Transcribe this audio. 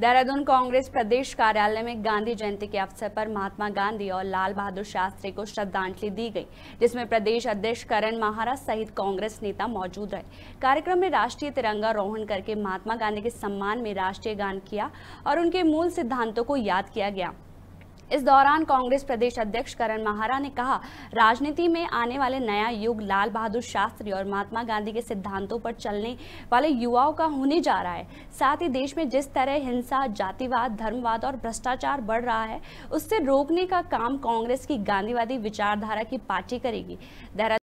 देहरादून कांग्रेस प्रदेश कार्यालय में गांधी जयंती के अवसर पर महात्मा गांधी और लाल बहादुर शास्त्री को श्रद्धांजलि दी गई जिसमें प्रदेश अध्यक्ष करण महाराज सहित कांग्रेस नेता मौजूद रहे कार्यक्रम में राष्ट्रीय तिरंगा रोहन करके महात्मा गांधी के सम्मान में राष्ट्रीय गान किया और उनके मूल सिद्धांतों को याद किया गया इस दौरान कांग्रेस प्रदेश अध्यक्ष करण महारा ने कहा राजनीति में आने वाले नया युग लाल बहादुर शास्त्री और महात्मा गांधी के सिद्धांतों पर चलने वाले युवाओं का होने जा रहा है साथ ही देश में जिस तरह हिंसा जातिवाद धर्मवाद और भ्रष्टाचार बढ़ रहा है उससे रोकने का काम कांग्रेस की गांधीवादी विचारधारा की पार्टी करेगी देहरादून